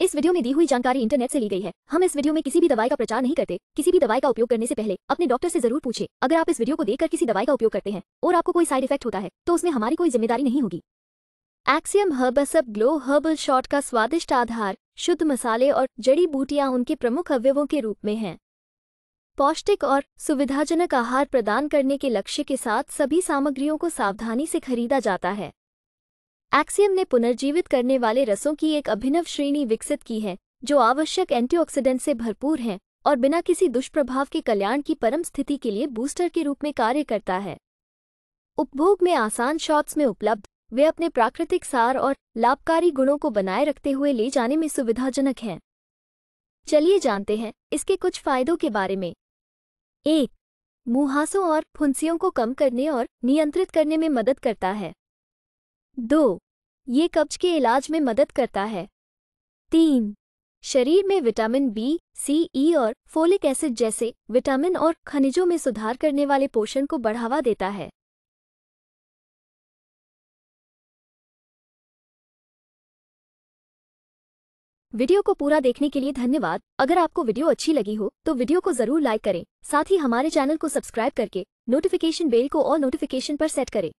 इस वीडियो में दी हुई जानकारी इंटरनेट से ली गई है हम इस वीडियो में किसी भी दवाई का प्रचार नहीं करते किसी भी दवाई का उपयोग करने से पहले अपने डॉक्टर से जरूर पूछे अगर आप इस वीडियो को देखकर किसी दवाई का उपयोग करते हैं और आपको कोई साइड इफेक्ट होता है तो उसमें हमारी कोई जिम्मेदारी नहीं होगी Axiom Herbsup glow herbal shot का स्वादिष्ट आधार शुद्ध मसाले और जड़ी बूटियां उनके प्रमुख अवयवों के रूप में हैं पौष्टिक और सुविधाजनक आहार प्रदान करने के लक्ष्य के साथ सभी सामग्रियों को सावधानी से खरीदा जाता है एक्सियम ने पुनर्जीवित करने वाले रसों की एक अभिनव श्रेणी विकसित की है जो आवश्यक एंटीऑक्सीडेंट से भरपूर हैं और बिना किसी दुष्प्रभाव के कल्याण की परम स्थिति के लिए बूस्टर के रूप में कार्य करता है उपभोग में आसान शॉट्स में उपलब्ध वे अपने प्राकृतिक सार और लाभकारी गुणों को बनाए रखते हुए ले जाने में सुविधाजनक हैं चलिए जानते हैं इसके कुछ फायदों के बारे में एक मुहासों और फुंसियों को कम करने और नियंत्रित करने में मदद करता है दो ये कब्ज के इलाज में मदद करता है तीन शरीर में विटामिन बी सी ई और फोलिक एसिड जैसे विटामिन और खनिजों में सुधार करने वाले पोषण को बढ़ावा देता है वीडियो को पूरा देखने के लिए धन्यवाद अगर आपको वीडियो अच्छी लगी हो तो वीडियो को जरूर लाइक करें साथ ही हमारे चैनल को सब्सक्राइब करके नोटिफिकेशन बेल को और नोटिफिकेशन पर सेट करें